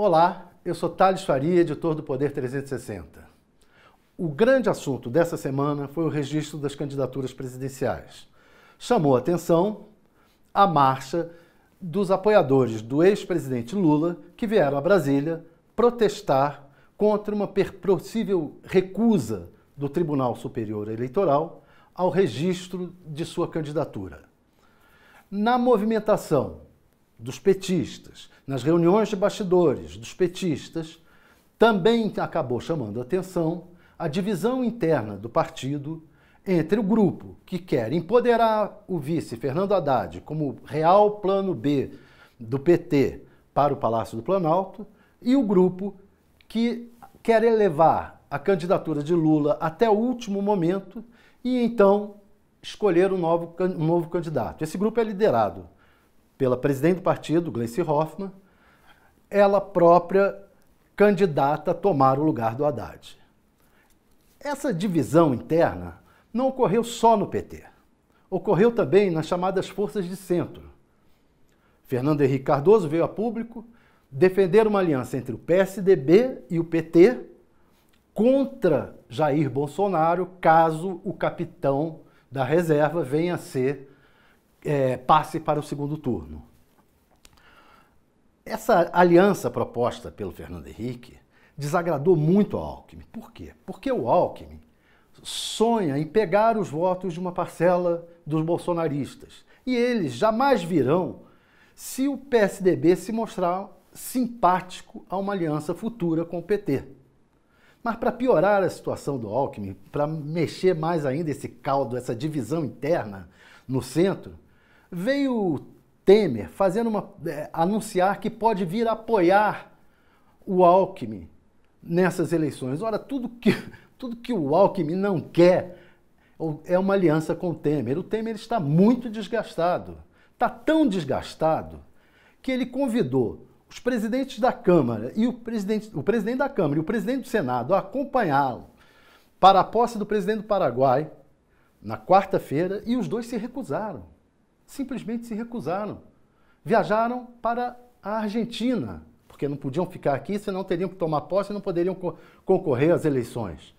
Olá, eu sou Thales Faria, editor do Poder 360. O grande assunto dessa semana foi o registro das candidaturas presidenciais. Chamou a atenção a marcha dos apoiadores do ex-presidente Lula que vieram a Brasília protestar contra uma possível recusa do Tribunal Superior Eleitoral ao registro de sua candidatura. Na movimentação dos petistas, nas reuniões de bastidores dos petistas, também acabou chamando a atenção a divisão interna do partido entre o grupo que quer empoderar o vice Fernando Haddad como real plano B do PT para o Palácio do Planalto e o grupo que quer elevar a candidatura de Lula até o último momento e então escolher um novo, um novo candidato. Esse grupo é liderado pela presidente do partido, Gleice Hoffmann, ela própria candidata a tomar o lugar do Haddad. Essa divisão interna não ocorreu só no PT. Ocorreu também nas chamadas forças de centro. Fernando Henrique Cardoso veio a público defender uma aliança entre o PSDB e o PT contra Jair Bolsonaro, caso o capitão da reserva venha a ser é, passe para o segundo turno. Essa aliança proposta pelo Fernando Henrique desagradou muito a Alckmin. Por quê? Porque o Alckmin sonha em pegar os votos de uma parcela dos bolsonaristas. E eles jamais virão se o PSDB se mostrar simpático a uma aliança futura com o PT. Mas para piorar a situação do Alckmin, para mexer mais ainda esse caldo, essa divisão interna no centro, Veio Temer fazendo uma, é, anunciar que pode vir apoiar o Alckmin nessas eleições. Ora, tudo que, tudo que o Alckmin não quer é uma aliança com o Temer. O Temer está muito desgastado. Está tão desgastado que ele convidou os presidentes da Câmara e o presidente, o presidente da Câmara e o presidente do Senado a acompanhá-lo para a posse do presidente do Paraguai na quarta-feira e os dois se recusaram simplesmente se recusaram. Viajaram para a Argentina, porque não podiam ficar aqui, senão teriam que tomar posse e não poderiam co concorrer às eleições.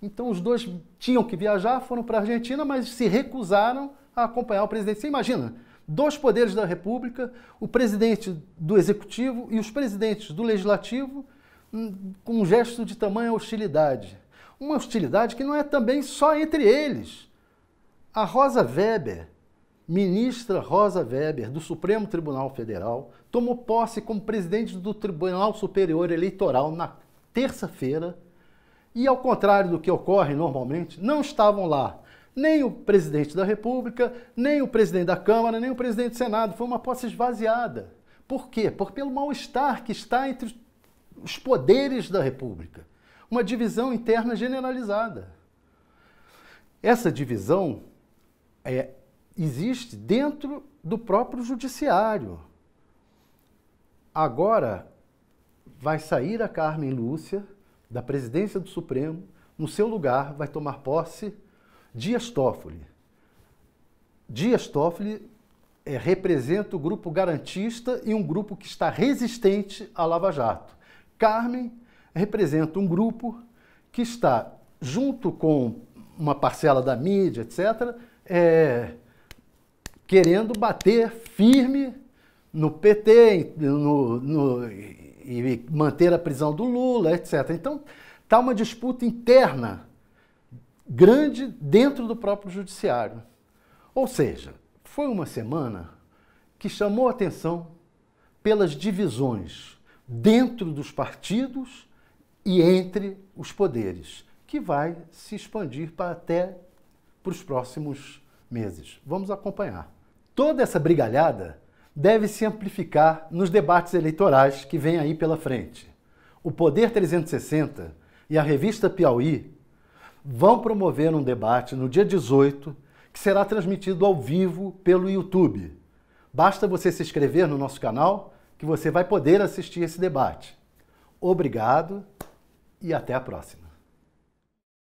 Então os dois tinham que viajar, foram para a Argentina, mas se recusaram a acompanhar o presidente. Você imagina, dois poderes da República, o presidente do Executivo e os presidentes do Legislativo, hum, com um gesto de tamanha hostilidade. Uma hostilidade que não é também só entre eles. A Rosa Weber, ministra Rosa Weber, do Supremo Tribunal Federal, tomou posse como presidente do Tribunal Superior Eleitoral na terça-feira e, ao contrário do que ocorre normalmente, não estavam lá nem o presidente da República, nem o presidente da Câmara, nem o presidente do Senado. Foi uma posse esvaziada. Por quê? Porque pelo mal-estar que está entre os poderes da República. Uma divisão interna generalizada. Essa divisão é, existe dentro do próprio judiciário. Agora vai sair a Carmen Lúcia da presidência do Supremo, no seu lugar vai tomar posse Dias Toffoli. Dias Toffoli é, representa o grupo garantista e um grupo que está resistente à Lava Jato. Carmen representa um grupo que está, junto com uma parcela da mídia, etc., é, eh, querendo bater firme no PT no, no, e manter a prisão do Lula, etc. Então, está uma disputa interna grande dentro do próprio judiciário. Ou seja, foi uma semana que chamou atenção pelas divisões dentro dos partidos e entre os poderes, que vai se expandir para até para os próximos meses. Vamos acompanhar. Toda essa brigalhada deve se amplificar nos debates eleitorais que vêm aí pela frente. O Poder 360 e a revista Piauí vão promover um debate no dia 18 que será transmitido ao vivo pelo YouTube. Basta você se inscrever no nosso canal que você vai poder assistir esse debate. Obrigado e até a próxima.